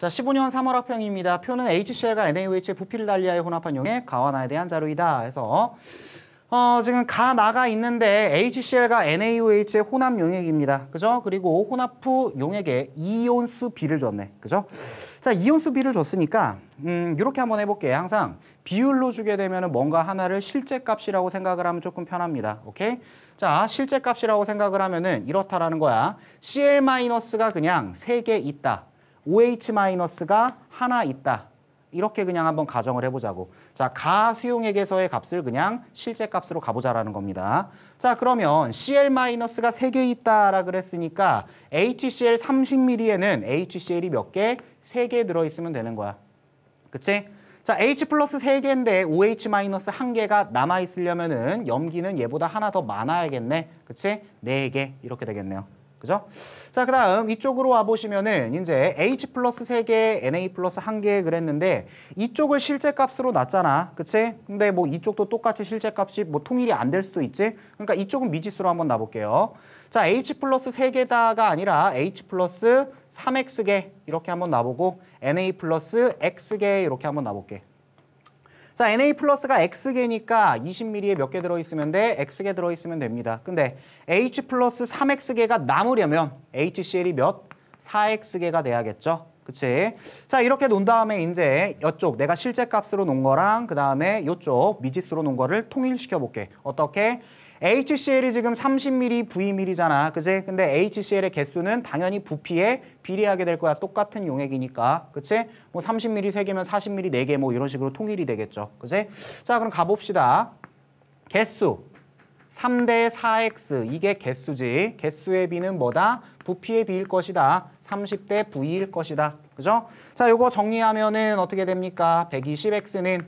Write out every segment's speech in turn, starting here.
자, 15년 3월 합평입니다 표는 HCl과 NaOH의 부피를달리하여 혼합한 용의 가와나에 대한 자료이다. 해서 어, 지금 가 나가 있는데 HCl과 NaOH의 혼합 용액입니다. 그죠? 그리고 혼합 후 용액에 이온수 B를 줬네. 그죠? 자, 이온수 B를 줬으니까 음, 이렇게 한번 해 볼게요. 항상 비율로 주게 되면 은 뭔가 하나를 실제 값이라고 생각을 하면 조금 편합니다. 오케이? 자, 실제 값이라고 생각을 하면은 이렇다라는 거야. Cl-가 그냥 세 개 있다. OH-가 하나 있다. 이렇게 그냥 한번 가정을 해보자고. 자, 가 수용액에서의 값을 그냥 실제 값으로 가보자라는 겁니다. 자, 그러면 Cl-가 세 개 있다라 그랬으니까 HCl 30ml에는 HCl이 몇 개? 세 개 들어있으면 되는 거야. 그치? 자, H 플러스 세개인데 OH 마이너스 한개가 남아있으려면은 염기는 얘보다 하나 더 많아야겠네. 그치? 네 개 이렇게 되겠네요. 그죠? 자, 그 다음 이쪽으로 와보시면은 이제 H 플러스 3개, NA 플러스 1개 그랬는데 이쪽을 실제 값으로 놨잖아. 그치? 근데 뭐 이쪽도 똑같이 실제 값이 뭐 통일이 안 될 수도 있지? 그러니까 이쪽은 미지수로 한번 놔볼게요. 자, H 플러스 3개다가 아니라 H 플러스 3X개 이렇게 한번 놔보고 NA 플러스 X개 이렇게 한번 놔볼게. 자, Na 플러스가 x 계니까2 0 m m 에몇 개 들어있으면 돼? x 계 들어있으면 됩니다. 근데 H 플러스 3 x 계가 남으려면 HCl이 몇? 4 x 계가 돼야겠죠? 그치? 자, 이렇게 논 다음에 이제 이쪽 내가 실제 값으로 논 거랑 그 다음에 이쪽 미지수로 논 거를 통일시켜 볼게. 어떻게? HCl이 지금 30mm, Vmm잖아. 그치? 근데 HCl의 개수는 당연히 부피에 비례하게 될 거야. 똑같은 용액이니까. 그치? 뭐 30mm 3개면 40mm 4개 뭐 이런 식으로 통일이 되겠죠. 그치? 자, 그럼 가봅시다. 개수. 3대 4x 이게 개수지. 개수의 비는 뭐다? 부피의 비일 것이다. 30대 V일 것이다. 그죠? 자, 요거 정리하면은 어떻게 됩니까? 120X는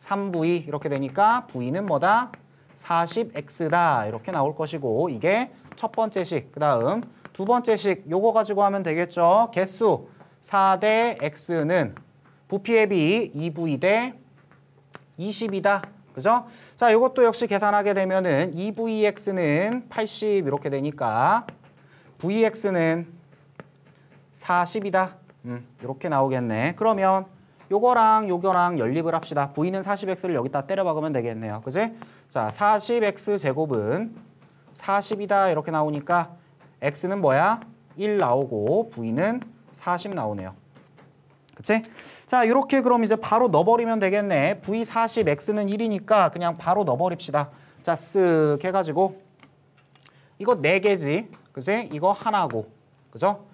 3V 이렇게 되니까 V는 뭐다? 40X다. 이렇게 나올 것이고 이게 첫 번째 식, 그 다음 두 번째 식 요거 가지고 하면 되겠죠. 개수 4대 X는 부피의 비 2V 대 20이다. 그죠? 자, 요것도 역시 계산하게 되면은 2VX는 80 이렇게 되니까 VX는 40이다. 음, 이렇게 나오겠네. 그러면 요거랑 요거랑 연립을 합시다. V는 40X를 여기다 때려 박으면 되겠네요. 그지? 자, 40X 제곱은 40이다. 이렇게 나오니까 X는 뭐야? 1 나오고 V는 40 나오네요. 그치? 자, 이렇게 그럼 이제 바로 넣어버리면 되겠네. V40, X는 1이니까 그냥 바로 넣어버립시다. 자, 쓱 해가지고 이거 4개지. 그치 이거 하나고. 그죠?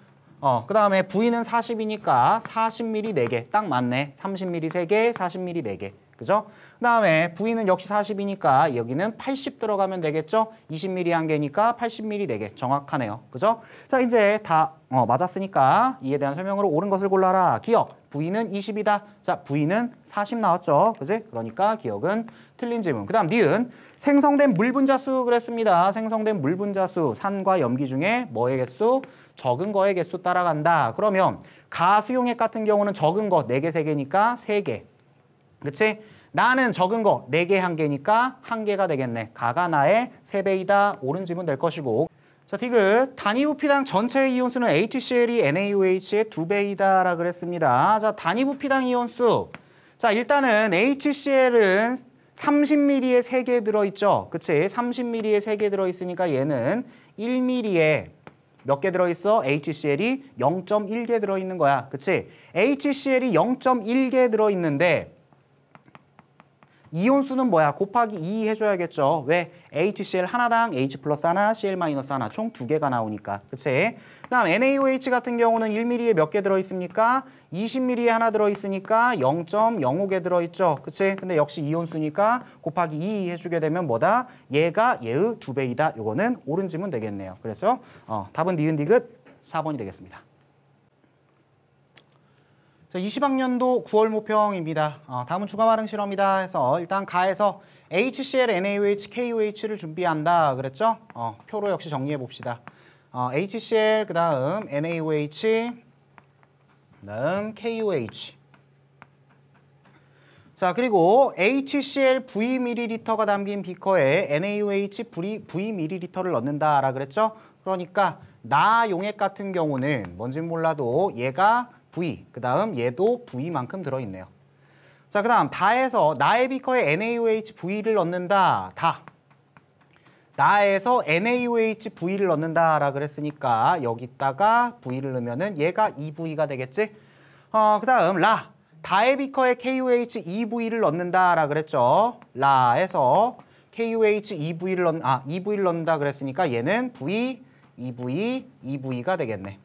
어, 그 다음에 부 V는 40이니까 40mm 4개. 딱 맞네. 30mm 3개, 40mm 4개. 그죠? 그 다음에 부 V는 역시 40이니까 여기는 80 들어가면 되겠죠? 20mm 한 개니까 80mm 4개. 정확하네요. 그죠? 자, 이제 다 어, 맞았으니까 이에 대한 설명으로 옳은 것을 골라라. 기억. 부 V는 20이다. 자, 부 V는 40 나왔죠. 그지? 그러니까 기억은 틀린 질문. 그 다음 니은. 생성된 물 분자수 그랬습니다. 생성된 물 분자수. 산과 염기 중에 뭐의 개수? 적은 거의 개수 따라간다. 그러면 가수용액 같은 경우는 적은 거 4개, 3개니까 3개. 그치? 나는 적은 거 4개, 1개니까 1개가 되겠네. 가가 나의 3배이다. 옳은 질문 될 것이고. 자, 디귿. 단위 부피당 전체의 이온수는 HCl이 NaOH의 2배이다라 그랬습니다. 자, 단위 부피당 이온수. 자, 일단은 HCl은 3 0 m m 에 3개 들어있죠. 그치? 3 0 m m 에 3개 들어있으니까 얘는 1 m m 에 몇개 들어있어? HCl이 0.1개 들어있는 거야. 그치? HCl이 0.1개 들어있는데 이온수는 뭐야? 곱하기 2 해줘야겠죠. 왜? HCl 하나당 H 플러스 하나, Cl 마이너스 하나 총 두 개가 나오니까. 그치? 그 다음 NaOH 같은 경우는 1ml에 몇 개 들어있습니까? 20ml에 하나 들어있으니까 0.05개 들어있죠. 그치? 근데 역시 이온수니까 곱하기 2 해주게 되면 뭐다? 얘가 얘의 두 배이다. 요거는 옳은 지문 되겠네요. 그래서 어, 답은 니은 디귿 4번이 되겠습니다. 자, 20학년도 9월 모평입니다. 어, 다음은 주간 발행 실험이다 해서 일단 가에서 HCl, NaOH, KOH를 준비한다 그랬죠? 어, 표로 역시 정리해 봅시다. 어, HCl, 그 다음 NaOH, 다음 KOH. 자 그리고 HCl V/ml가 담긴 비커에 NaOH V/ml를 넣는다라 그랬죠? 그러니까 나 용액 같은 경우는 뭔진 몰라도 얘가 V. 그 다음 얘도 V만큼 들어있네요. 자, 그 다음 다에서 나의 비커에 NaOHV를 넣는다. 다. 나에서 NaOHV를 넣는다라 그랬으니까 여기다가 V를 넣으면 얘가 e v 가 되겠지? 어, 그 다음 라. 다의 비커에 k o h e v 를 넣는다라 그랬죠. 라에서 k o h e v 를 넣, 아, 2V를 넣는다 그랬으니까 얘는 V, e v e v 가 되겠네.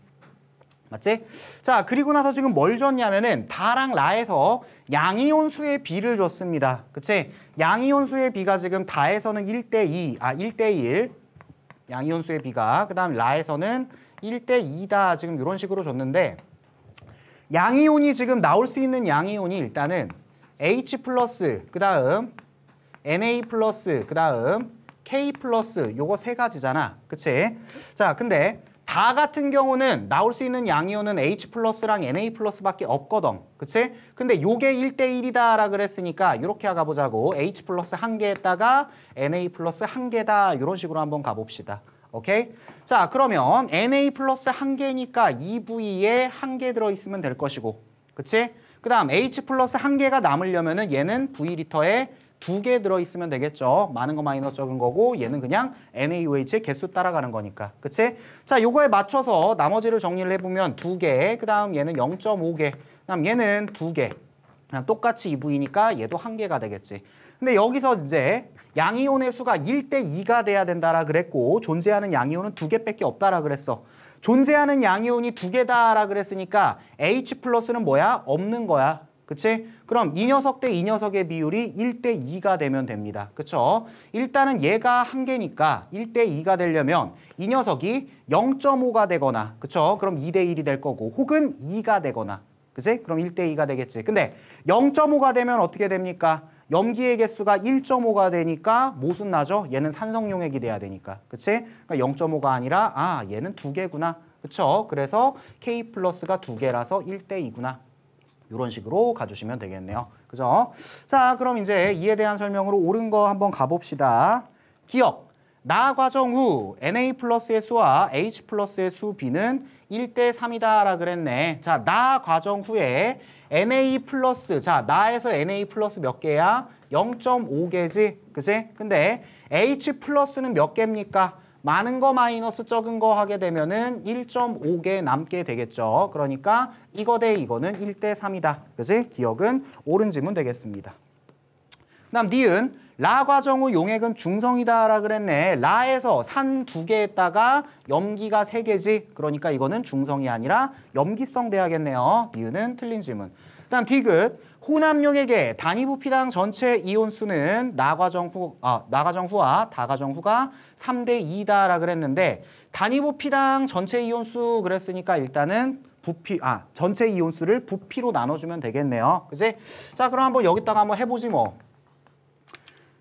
맞지? 자, 그리고 나서 지금 뭘 줬냐면은 다랑 라에서 양이온수의 비를 줬습니다. 그치? 양이온수의 비가 지금 다에서는 1대2, 아, 1대1. 양이온수의 비가. 그 다음 라에서는 1대2다. 지금 이런 식으로 줬는데 양이온이 지금 나올 수 있는 양이온이 일단은 H 플러스, 그 다음 Na 플러스, 그 다음 K 플러스 요거 세 가지잖아. 그치? 자, 근데 다 같은 경우는 나올 수 있는 양이온은 H 플러스랑 NA 플러스밖에 없거든. 그치? 근데 요게 1대1이다 라 그랬으니까 이렇게 가보자고. H 플러스 한 개에다가 NA 플러스 한 개다. 이런 식으로 한번 가봅시다. 오케이? 자 그러면 NA 플러스 한 개니까 2V에 한 개 들어있으면 될 것이고. 그치? 그 다음 H 플러스 한 개가 남으려면 은 얘는 V리터에 두개 들어있으면 되겠죠. 많은 거 마이너 적은 거고 얘는 그냥 NaOH의 개수 따라가는 거니까. 그치? 자, 요거에 맞춰서 나머지를 정리를 해보면 두개그 다음 얘는 0.5개, 그 다음 얘는 두개 그냥 똑같이 이부이니까 얘도 한개가 되겠지. 근데 여기서 이제 양이온의 수가 1대 2가 돼야 된다라 그랬고 존재하는 양이온은 두 개밖에 없다라 그랬어. 존재하는 양이온이 두 개다라 그랬으니까 H 플러스는 뭐야? 없는 거야. 그치? 그럼 이 녀석 대 이 녀석의 비율이 1대 2가 되면 됩니다. 그쵸? 일단은 얘가 한 개니까 1대 2가 되려면 이 녀석이 0.5가 되거나 그쵸? 그럼 2대 1이 될 거고 혹은 2가 되거나 그치? 그럼 1대 2가 되겠지. 근데 0.5가 되면 어떻게 됩니까? 염기의 개수가 1.5가 되니까 모순 나죠? 얘는 산성용액이 돼야 되니까. 그치? 그러니까 0.5가 아니라 아 얘는 두 개구나. 그쵸? 그래서 K 플러스가 두 개라서 1대 2구나. 이런 식으로 가주시면 되겠네요. 그죠? 자, 그럼 이제 이에 대한 설명으로 옳은 거 한번 가봅시다. 기억. 나 과정 후 NA 플러스의 수와 H 플러스의 수 B는 1대 3이다 라 그랬네. 자, 나 과정 후에 NA 플러스, 자, 나에서 NA 플러스 몇 개야? 0.5개지, 그지? 근데 H 플러스는 몇 개입니까? 많은 거 마이너스 적은 거 하게 되면은 1.5개 남게 되겠죠. 그러니까 이거 대 이거는 1대 3이다. 그지? 기억은 옳은 질문 되겠습니다. 그다음 니은 라 과정 후 용액은 중성이다 라 그랬네. 라에서 산 두 개에다가 염기가 세 개지. 그러니까 이거는 중성이 아니라 염기성 돼야겠네요. 니은은 틀린 질문. 그다음 디귿 호남용에게 단위 부피당 전체 이온 수는 나과정후 아, 나과정후와 다과정후가 3대 2다라 그랬는데 단위 부피당 전체 이온 수 그랬으니까 일단은 부피 아 전체 이온 수를 부피로 나눠 주면 되겠네요. 그지 자, 그럼 한번 여기다가 한번 해 보지 뭐.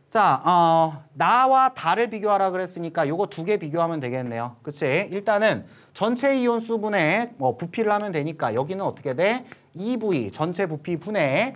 자, 어, 나와 다를 비교하라 그랬으니까 요거 두 개 비교하면 되겠네요. 그치 일단은 전체 이온 수분의 뭐 부피를 하면 되니까 여기는 어떻게 돼? 이 부위 전체 부피 분해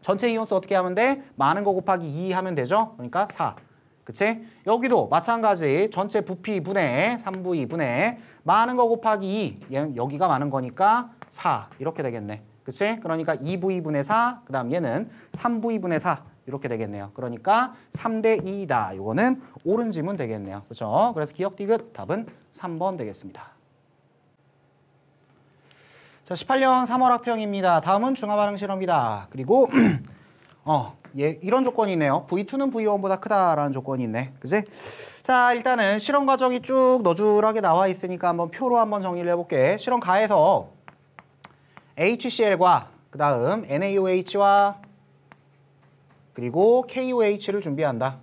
전체 이온수 어떻게 하면 돼? 많은 거 곱하기 2 하면 되죠? 그러니까 4 그치? 여기도 마찬가지 전체 부피 분해 3위 분해 많은 거 곱하기 2 여기가 많은 거니까 4 이렇게 되겠네 그치? 그러니까 2위분의 4, 그 다음 얘는 3위분의4 이렇게 되겠네요. 그러니까 3대 2다. 이거는 옳은 지문 되겠네요. 그렇죠? 그래서 기억 디귿 답은 3번 되겠습니다. 자, 18년 3월 학평입니다 다음은 중화반응 실험이다. 그리고 어, 예, 이런 조건이 있네요. V2는 V1보다 크다라는 조건이 있네. 그지? 자, 일단은 실험 과정이 쭉 너줄하게 나와 있으니까 한번 표로 한번 정리를 해볼게. 실험 가에서 HCl과 그 다음 NaOH와 그리고 KOH를 준비한다.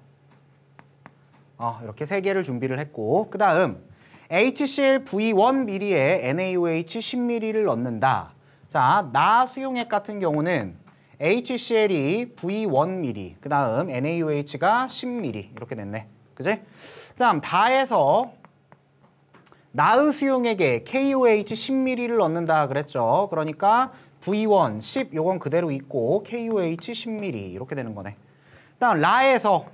어, 이렇게 세 개를 준비를 했고 그 다음 HCl v 1미리에 NaOH 10mm를 넣는다. 자, 나 수용액 같은 경우는 HCl이 e V1mm, 그 다음 NaOH가 10mm 이렇게 됐네. 그지? 다음 다에서 나의 수용액에 KOH 10mm를 넣는다 그랬죠. 그러니까 V1, 10 요건 그대로 있고 KOH 10mm 이렇게 되는 거네. 다음 라에서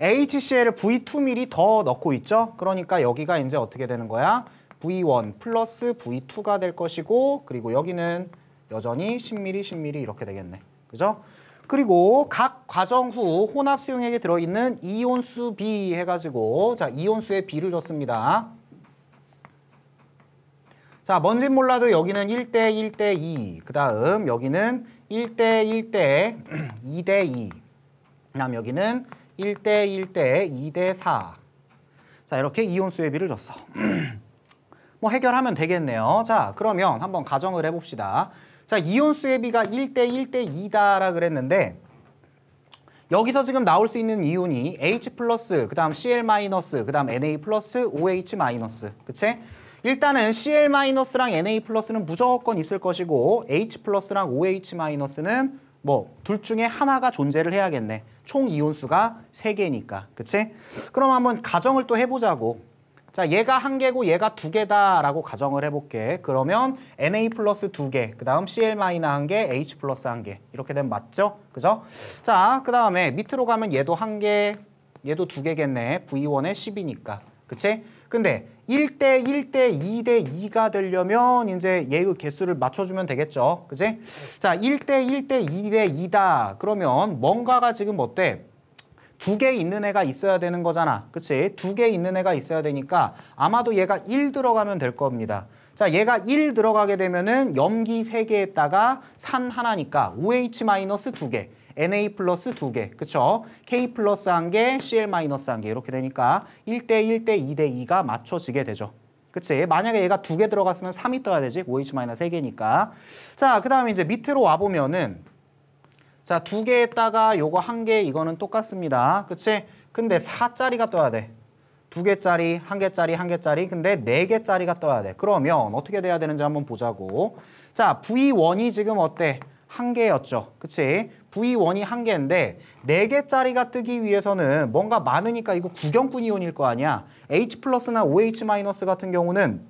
HCl을 V2mm 더 넣고 있죠? 그러니까 여기가 이제 어떻게 되는 거야? V1 플러스 V2가 될 것이고 그리고 여기는 여전히 10mm, 10mm 이렇게 되겠네. 그죠? 그리고 각 과정 후 혼합 수용액에 들어있는 이온수 B 해가지고 자이온수에 B를 줬습니다. 자 뭔진 몰라도 여기는 1대 1대 2, 그 다음 여기는 1대 1대 2대 2, 그 다음 여기는 1대 1대 2대 4. 자, 이렇게 이온수의 비를 줬어. 뭐 해결하면 되겠네요. 자, 그러면 한번 가정을 해봅시다. 자, 이온수의 비가 1대 1대 2다라 그랬는데 여기서 지금 나올 수 있는 이온이 H 플러스, 그 다음 Cl 마이너스, 그 다음 Na 플러스, OH 마이너스, 그치? 일단은 Cl 마이너스랑 Na 플러스는 무조건 있을 것이고 H 플러스랑 OH 마이너스는 뭐둘 중에 하나가 존재를 해야겠네. 총 이온수가 3개니까 그치? 그럼 한번 가정을 또 해보자고. 자, 얘가 한 개고 얘가 두 개다라고 가정을 해볼게. 그러면 Na 플러스 두 개, 그 다음 Cl 마이너 한 개, H 플러스 한 개. 이렇게 되면 맞죠? 그죠? 자, 그 다음에 밑으로 가면 얘도 한 개, 얘도 두 개겠네. V1에 10이니까. 그치? 근데 1대 1대 2대 2가 되려면 이제 얘의 개수를 맞춰주면 되겠죠. 그지? 자, 1대 1대 2대 2다. 그러면 뭔가가 지금 어때? 두 개 있는 애가 있어야 되는 거잖아. 그치? 두 개 있는 애가 있어야 되니까 아마도 얘가 1 들어가면 될 겁니다. 자, 얘가 1 들어가게 되면은 염기 3개에다가 산 하나니까 OH-2개. Na 플러스 두개 그쵸? K 플러스 한개 Cl 마이너스 한 개 이렇게 되니까 1대 1대 2대 2가 맞춰지게 되죠. 그치? 만약에 얘가 두 개 들어갔으면 3이 떠야 되지. OH 마이너스 3개니까. 자, 그 다음에 이제 밑으로 와보면은 자, 두 개에다가 요거 한개 이거는 똑같습니다. 그치? 근데 4짜리가 떠야 돼. 두 개짜리, 한 개짜리, 한 개짜리, 근데 네 개짜리가 떠야 돼. 그러면 어떻게 돼야 되는지 한번 보자고. 자, V1이 지금 어때? 한 개였죠. 그치? V1이 한 개인데 네 개짜리가 뜨기 위해서는 뭔가 많으니까 이거 구경꾼 이온일 거 아니야. H 플러스나 OH 마이너스 같은 경우는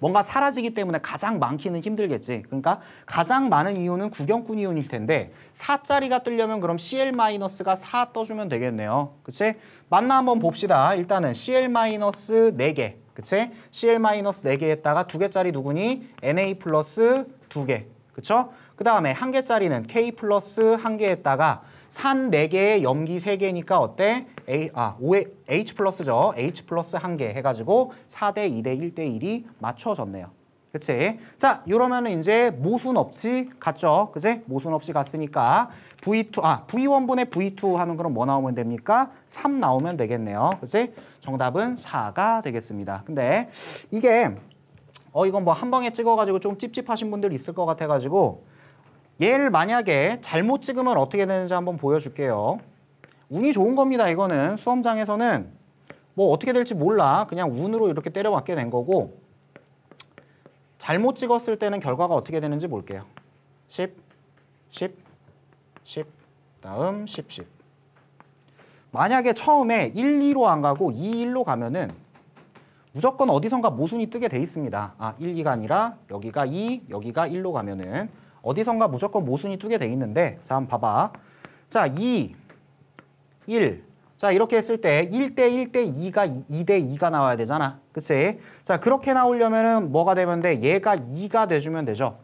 뭔가 사라지기 때문에 가장 많기는 힘들겠지. 그러니까 가장 많은 이온은 구경꾼 이온일 텐데 4짜리가 뜨려면 그럼 c l 마이너스 가4 떠주면 되겠네요. 그치? 만나 한번 봅시다. 일단은 c l 마이너스 네 개. 그치? c l 마이너스 네 개 했다가 두개짜리 누구니? Na 플러스 두개 그쵸? 그 다음에 한 개짜리는 K 플러스 한 개에다가 산 4개에 염기 3개니까 어때? A, 아, 5 H 플러스죠. H 플러스 1개 해가지고 4대 2대 1대 1이 맞춰졌네요. 그치? 자, 이러면 이제 모순 없이 갔죠. 그지? 모순 없이 갔으니까 V2, 아, V1분의 V2 하면 그럼 뭐 나오면 됩니까? 3 나오면 되겠네요. 그지? 정답은 4가 되겠습니다. 근데 이게, 어, 이건 뭐 한 방에 찍어가지고 좀 찝찝하신 분들 있을 것 같아가지고 얘를 만약에 잘못 찍으면 어떻게 되는지 한번 보여줄게요. 운이 좋은 겁니다. 이거는 수험장에서는 뭐 어떻게 될지 몰라. 그냥 운으로 이렇게 때려맞게 된 거고 잘못 찍었을 때는 결과가 어떻게 되는지 볼게요. 10, 10, 10, 다음 10, 10. 만약에 처음에 1, 2로 안 가고 2, 1로 가면은 무조건 어디선가 모순이 뜨게 돼 있습니다. 아, 1, 2가 아니라 여기가 2, 여기가 1로 가면은 어디선가 무조건 모순이 두개돼 있는데 자 한번 봐봐 자 2, 1 자 이렇게 했을 때 1대 1대 2가 2대 2가 나와야 되잖아 그치? 자 그렇게 나오려면은 뭐가 되면 돼? 얘가 2가 돼주면 되죠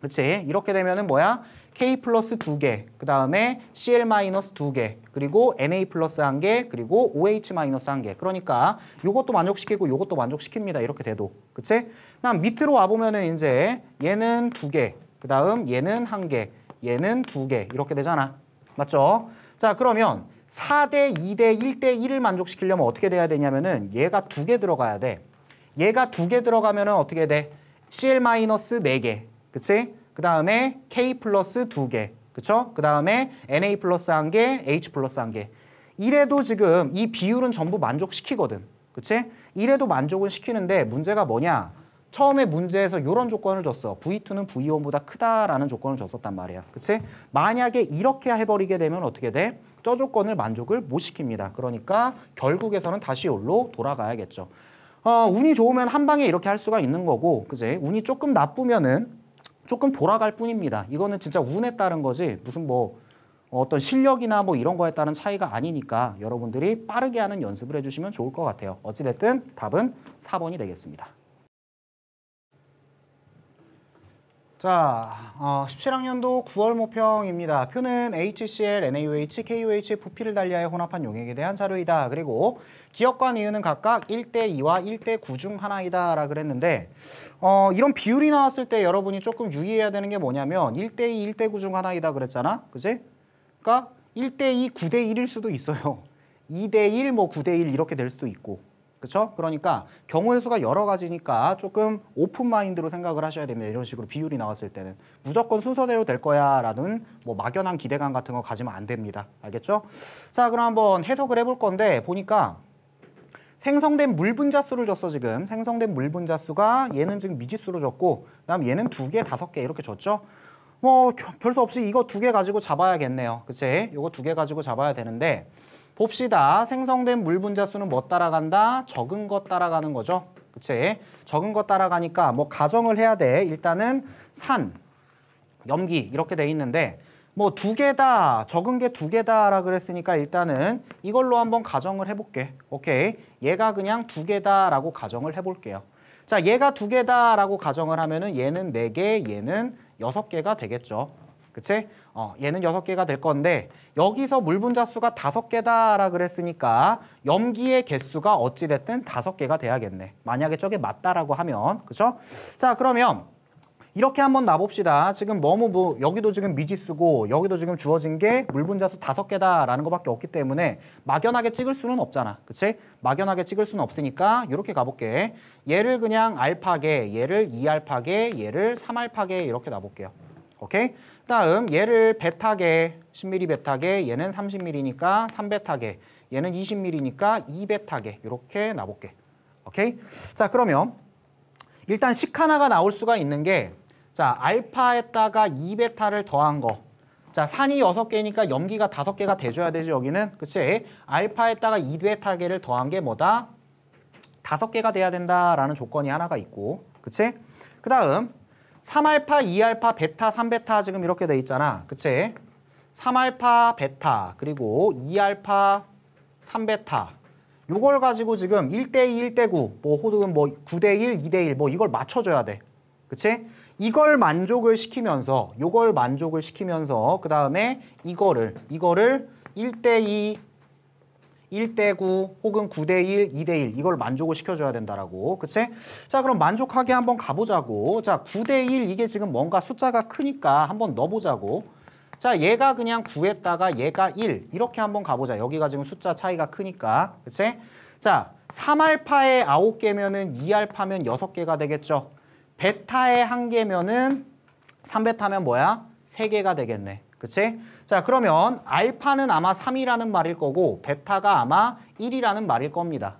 그치? 이렇게 되면은 뭐야? K 플러스 2개, 그 다음에 CL 마이너스 2개, 그리고 NA 플러스 1개, 그리고 OH 마이너스 1개. 그러니까 요것도 만족시키고 요것도 만족시킵니다. 이렇게 돼도. 그치? 난 밑으로 와보면은 이제 얘는 2개, 그 다음 얘는 한 개, 얘는 두 개 이렇게 되잖아. 맞죠? 자 그러면 4 대 2 대 1대 1을 만족시키려면 어떻게 돼야 되냐면은 얘가 두 개 들어가야 돼. 얘가 두 개 들어가면은 어떻게 돼? CL 마이너스 4개. 그치? 그 다음에 K 플러스 2개. 그쵸? 그 다음에 NA 플러스 1개, H 플러스 1개. 이래도 지금 이 비율은 전부 만족시키거든. 그치? 이래도 만족은 시키는데 문제가 뭐냐? 처음에 문제에서 이런 조건을 줬어. V2는 V1보다 크다라는 조건을 줬었단 말이야. 그치? 만약에 이렇게 해버리게 되면 어떻게 돼? 저 조건을 만족을 못 시킵니다. 그러니까 결국에서는 다시 올로 돌아가야겠죠. 어, 운이 좋으면 한 방에 이렇게 할 수가 있는 거고 그지 운이 조금 나쁘면은 조금 돌아갈 뿐입니다. 이거는 진짜 운에 따른 거지 무슨 뭐 어떤 실력이나 뭐 이런 거에 따른 차이가 아니니까 여러분들이 빠르게 하는 연습을 해주시면 좋을 것 같아요. 어찌됐든 답은 4번이 되겠습니다. 자, 어, 17학년도 9월 모평입니다. 표는 HCl, NaOH, KOH, 부피를 달리하여 혼합한 용액에 대한 자료이다. 그리고 기억과 니은은 각각 1대2와 1대9 중 하나이다 라 그랬는데 어, 이런 비율이 나왔을 때 여러분이 조금 유의해야 되는 게 뭐냐면 1대2, 1대9 중 하나이다 그랬잖아. 그지? 그니까 1대2, 9대1일 수도 있어요. 2대1, 뭐 9대1 이렇게 될 수도 있고 그렇죠? 그러니까 경우의 수가 여러 가지니까 조금 오픈 마인드로 생각을 하셔야 됩니다. 이런 식으로 비율이 나왔을 때는 무조건 순서대로 될 거야라는 뭐 막연한 기대감 같은 거 가지면 안 됩니다. 알겠죠? 자, 그럼 한번 해석을 해 볼 건데 보니까 생성된 물 분자 수를 줬어 지금 생성된 물 분자 수가 얘는 지금 미지수로 줬고 그다음 얘는 두 개, 다섯 개 이렇게 줬죠. 뭐 별 수 없이 이거 두 개 가지고 잡아야겠네요. 그치? 이거 두 개 가지고 잡아야 되는데 봅시다. 생성된 물 분자 수는 뭐 따라간다? 적은 것 따라가는 거죠. 그치? 적은 것 따라가니까 뭐 가정을 해야 돼. 일단은 산, 염기 이렇게 돼 있는데 뭐 두 개다, 적은 게 두 개다라 그랬으니까 일단은 이걸로 한번 가정을 해볼게. 오케이. 얘가 그냥 두 개다라고 가정을 해볼게요. 자, 얘가 두 개다라고 가정을 하면은 얘는 네 개, 얘는 여섯 개가 되겠죠. 그치? 어, 얘는 여섯 개가 될 건데 여기서 물분자 수가 다섯 개다라 그랬으니까 염기의 개수가 어찌 됐든 다섯 개가 돼야겠네. 만약에 저게 맞다라고 하면 그죠? 렇자 그러면 이렇게 한번 놔봅시다. 지금 뭐무뭐 여기도 지금 미지수고 여기도 지금 주어진 게 물분자수 다섯 개다라는 것밖에 없기 때문에 막연하게 찍을 수는 없잖아. 그치? 막연하게 찍을 수는 없으니까 이렇게 가볼게. 얘를 그냥 알파계, 얘를 이알파계 얘를 삼알파계 이렇게 놔볼게요. 오케이? 다음 얘를 베타계 10mm 베타계 얘는 30mm니까 3베타계 얘는 20mm니까 2베타계 이렇게 나볼게 오케이? 자 그러면 일단 식 하나가 나올 수가 있는 게 자 알파에다가 2베타를 더한 거 자, 산이 6개니까 염기가 5개가 돼줘야 되지, 여기는. 그치? 알파에다가 2베타계를 더한 게 뭐다? 5개가 돼야 된다라는 조건이 하나가 있고. 그치? 그 다음, 3알파, 2알파, 베타, 3베타 지금 이렇게 돼 있잖아. 그치? 3알파, 베타, 그리고 2알파, 3베타. 요걸 가지고 지금 1대2, 1대9, 뭐 호두는 뭐 9대1, 2대1 뭐 이걸 맞춰줘야 돼. 그치? 이걸 만족을 시키면서 요걸 만족을 시키면서 그 다음에 이거를 이거를 1대2 1대9 혹은 9대1, 2대1 이걸 만족을 시켜줘야 된다라고 그치? 자 그럼 만족하게 한번 가보자고 자 9대1 이게 지금 뭔가 숫자가 크니까 한번 넣어보자고 자 얘가 그냥 9에다가 얘가 1 이렇게 한번 가보자 여기가 지금 숫자 차이가 크니까 그치? 자 3알파에 9개면은 2알파면 6개가 되겠죠 베타에 1개면은 3베타면 뭐야? 3개가 되겠네 그치? 자 그러면 알파는 아마 3이라는 말일 거고 베타가 아마 1이라는 말일 겁니다.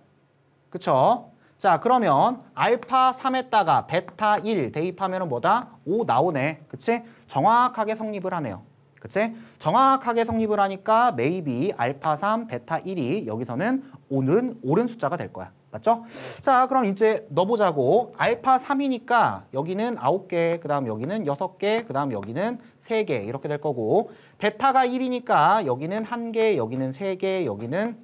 그쵸? 자 그러면 알파 3에다가 베타 1 대입하면 뭐다? 5 나오네. 그치? 정확하게 성립을 하네요. 그치? 정확하게 성립을 하니까 maybe 알파 3, 베타 1이 여기서는 오는 옳은 숫자가 될 거야. 맞죠? 자 그럼 이제 넣어보자고 알파 3이니까 여기는 9개 그 다음 여기는 6개 그 다음 여기는 세개 이렇게 될 거고 베타가 1이니까 여기는 한 개 여기는 세 개 여기는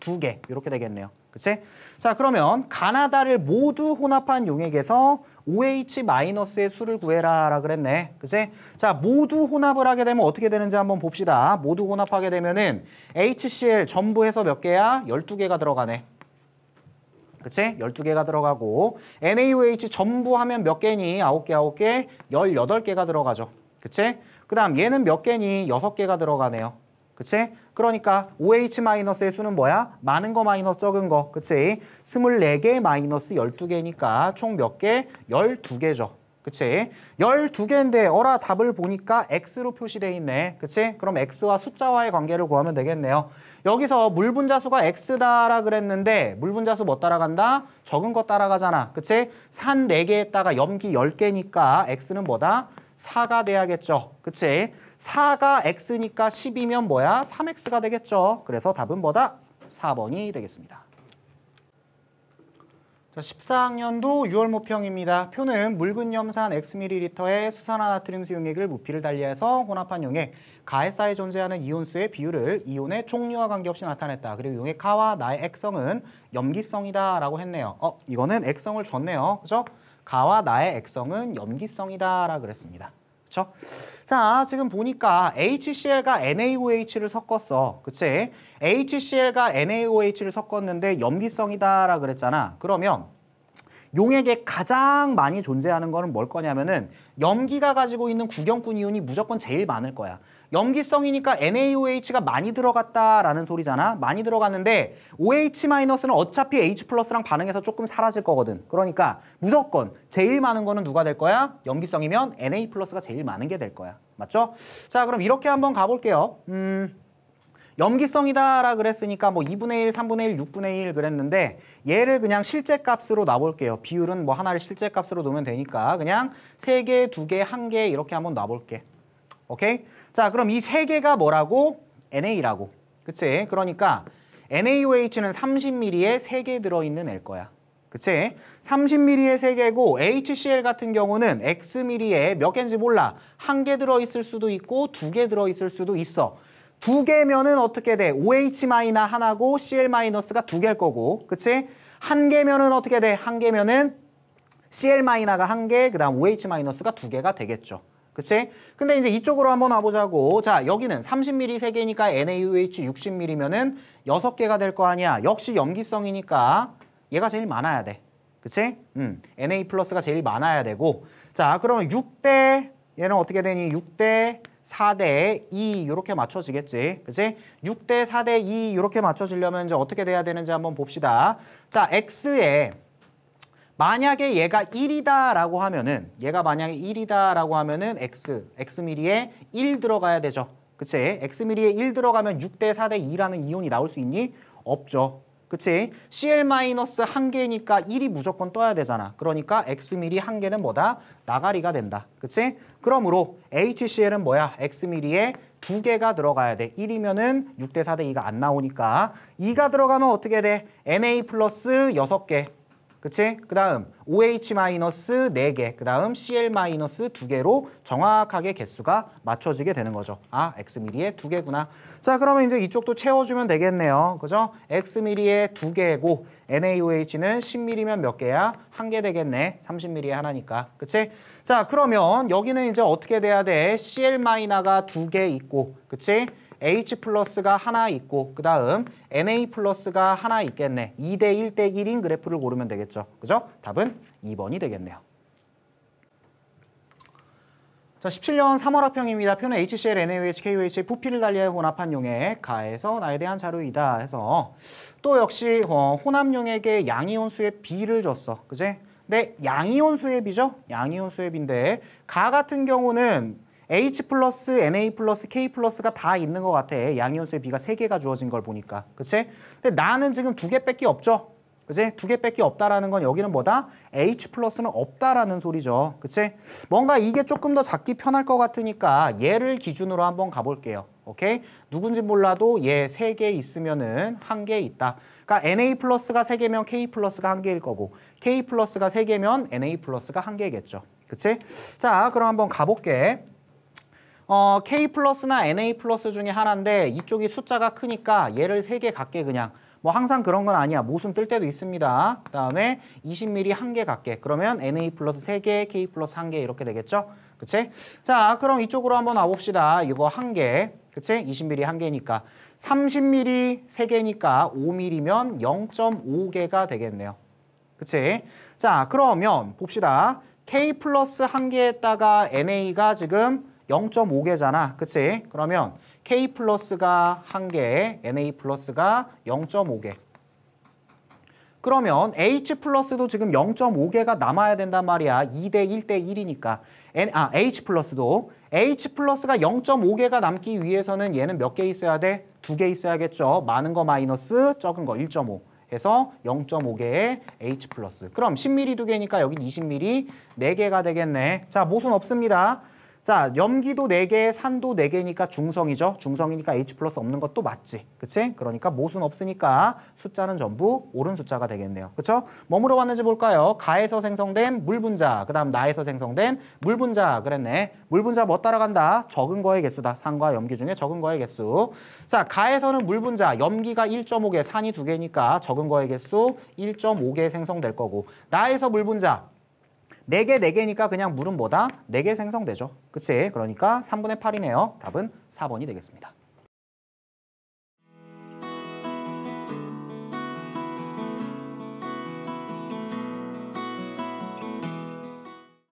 두 개 이렇게 되겠네요. 그치? 자 그러면 가나다를 모두 혼합한 용액에서 OH-의 수를 구해라 라 그랬네. 그치? 자 모두 혼합을 하게 되면 어떻게 되는지 한번 봅시다. 모두 혼합하게 되면은 HCl 전부 해서 몇 개야? 12개가 들어가네. 그치? 12개가 들어가고 NaOH 전부 하면 몇 개니? 9개, 9개, 18개가 들어가죠. 그치? 그 다음 얘는 몇 개니? 여섯 개가 들어가네요. 그치? 그러니까 OH-의 수는 뭐야? 많은 거 마이너스 적은 거. 그치? 24개 마이너스 12개니까 총 몇 개? 12개죠. 그치? 12개인데 어라 답을 보니까 X로 표시돼 있네. 그치? 그럼 X와 숫자와의 관계를 구하면 되겠네요. 여기서 물 분자수가 X다라 그랬는데 물 분자수 뭐 따라간다? 적은 거 따라가잖아. 그치? 산 4개에다가 염기 10개니까 X는 뭐다? 4가 돼야겠죠. 그치? 4가 x니까 10이면 뭐야? 3x가 되겠죠. 그래서 답은 뭐다? 4번이 되겠습니다. 자, 14학년도 6월 모평입니다. 표는 묽은 염산 x 리터에 수산화나트륨 수용액을 무피를 달리해서 혼합한 용액, 가해사에 존재하는 이온수의 비율을 이온의 총류와 관계없이 나타냈다. 그리고 용액 K와 나의 액성은 염기성이다 라고 했네요. 어, 이거는 액성을 줬네요. 그죠? 렇 가와 나의 액성은 염기성이다라 그랬습니다. 그쵸? 자, 지금 보니까 HCl과 NaOH를 섞었어. 그치? HCl과 NaOH를 섞었는데 염기성이다라 그랬잖아. 그러면 용액에 가장 많이 존재하는 거는 뭘 거냐면은 염기가 가지고 있는 구경꾼 이온이 무조건 제일 많을 거야. 염기성이니까 NaOH가 많이 들어갔다라는 소리잖아. 많이 들어갔는데 OH-는 어차피 H 플러스랑 반응해서 조금 사라질 거거든. 그러니까 무조건 제일 많은 거는 누가 될 거야? 염기성이면 Na 플러스가 제일 많은 게 될 거야. 맞죠? 자 그럼 이렇게 한번 가볼게요. 음... 염기성이다라 그랬으니까 뭐 2분의 1, 3분의 1, 6분의 1 그랬는데 얘를 그냥 실제 값으로 놔볼게요. 비율은 뭐 하나를 실제 값으로 놓으면 되니까 그냥 3개, 2개, 1개 이렇게 한번 놔볼게. 오케이? 자, 그럼 이 세 개가 뭐라고? NA라고. 그치? 그러니까 NaOH는 3 0 m m 에세 개 들어있는 L 거야. 그치? 3 0 m m 에 세개고 HCl 같은 경우는 x m m 에몇 개인지 몰라. 한 개 들어있을 수도 있고 두 개 들어있을 수도 있어. 두 개면은 어떻게 돼? OH- 하나고 Cl-가 두 개일 거고. 그치? 한 개면은 어떻게 돼? 한 개면은 Cl-가 한 개, 그 다음 OH-가 두 개가 되겠죠. 그치? 근데 이제 이쪽으로 한번 와보자고 자 여기는 30mm 3개니까 NaOH 60mm면은 6개가 될 거 아니야 역시 염기성이니까 얘가 제일 많아야 돼 그치? 음, Na 플러스가 제일 많아야 되고 자 그러면 6대 얘는 어떻게 되니 6대 4대 2 이렇게 맞춰지겠지 그치? 6대 4대 2 이렇게 맞춰지려면 이제 어떻게 돼야 되는지 한번 봅시다 자 X에 만약에 얘가 1이다라고 하면은 얘가 만약에 1이다라고 하면은 x, x미리에 1 들어가야 되죠. 그치? x미리에 1 들어가면 6대 4대 2라는 이온이 나올 수 있니? 없죠. 그치? Cl-1개니까 마이너스 1이 무조건 떠야 되잖아. 그러니까 X미리 1개는 뭐다? 나가리가 된다. 그치? 그러므로 HCl은 뭐야? X미리에 2개가 들어가야 돼. 1이면은 6대 4대 2가 안 나오니까. 2가 들어가면 어떻게 돼? Na 플러스 6개. 그치? 그 다음 OH-4개, 마이너스 그 다음 Cl-2개로 마이너스 정확하게 개수가 맞춰지게 되는 거죠. 아, X미리에 2개구나. 자, 그러면 이제 이쪽도 채워주면 되겠네요. 그죠? X미리에 2개고 NaOH는 10mm면 몇 개야? 1개 되겠네. 30mm에 하나니까. 그치? 자, 그러면 여기는 이제 어떻게 돼야 돼? Cl-가 2개 있고, 그치? H 플러스가 하나 있고 그 다음 NA 플러스가 하나 있겠네. 2대 1대 1인 그래프를 고르면 되겠죠. 그죠? 답은 2번이 되겠네요. 자, 17년 3월 합평입니다. 표는 HCl, NaOH, KOH 부피를 달리해 혼합한 용액 가에서 나에 대한 자료이다 해서 또 역시 어, 혼합 용액에 양이온 수의 B를 줬어. 그제? 근데 네, 양이온 수의 B죠? 양이온 수의 B인데 가 같은 경우는 H 플러스, NA 플러스, K 플러스가 다 있는 것 같아. 양이온수의 B가 3개가 주어진 걸 보니까. 그치? 근데 나는 지금 두 개밖에 없죠? 그치? 두 개밖에 없다라는 건 여기는 뭐다? H 플러스는 없다라는 소리죠. 그치? 뭔가 이게 조금 더 잡기 편할 것 같으니까 얘를 기준으로 한번 가볼게요. 오케이? 누군지 몰라도 얘세개 예, 있으면은 한 개 있다. 그러니까 NA 플러스가 세개면 K 플러스가 한개일 거고 K 플러스가 세개면 NA 플러스가 한개겠죠 그치? 자, 그럼 한번 가볼게. 어, K 플러스나 NA 플러스 중에 하나인데 이쪽이 숫자가 크니까 얘를 세 개 갖게 그냥 뭐 항상 그런 건 아니야. 모순 뜰 때도 있습니다. 그 다음에 20mm 한개 갖게. 그러면 NA 플러스 세개 K 플러스 한 개 이렇게 되겠죠? 그치? 자, 그럼 이쪽으로 한번 와봅시다. 이거 한 개. 그치? 20mm 한 개니까. 30mm 세개니까 5mm면 0.5개가 되겠네요. 그치? 자, 그러면 봅시다. K 플러스 한 개에다가 NA가 지금 0.5개잖아. 그치? 그러면 K 플러스가 1개, NA 플러스가 0.5개. 그러면 H 플러스도 지금 0.5개가 남아야 된단 말이야. 2대 1대 1이니까. N, 아, H 플러스도. H 플러스가 0.5개가 남기 위해서는 얘는 몇 개 있어야 돼? 두 개 있어야겠죠. 많은 거 마이너스, 적은 거 1.5. 해서 0.5개의 H 플러스. 그럼 1 0 m m 두 개니까 여기2 0 m m 4개가 되겠네. 자, 모순 없습니다. 자, 염기도 네 개 산도 네개니까 중성이죠. 중성이니까 H 플러스 없는 것도 맞지. 그치? 그러니까 모순 없으니까 숫자는 전부 옳은 숫자가 되겠네요. 그쵸? 뭐물어봤는지 볼까요? 가에서 생성된 물 분자, 그 다음 나에서 생성된 물 분자 그랬네. 물 분자 뭐 따라간다? 적은 거의 개수다. 산과 염기 중에 적은 거의 개수. 자, 가에서는 물 분자, 염기가 1.5개, 산이 두개니까 적은 거의 개수 1.5개 생성될 거고 나에서 물 분자, 네개 네개니까 그냥 물은 뭐다? 네 개 생성되죠. 그치? 그러니까 3분의 8이네요. 답은 4번이 되겠습니다.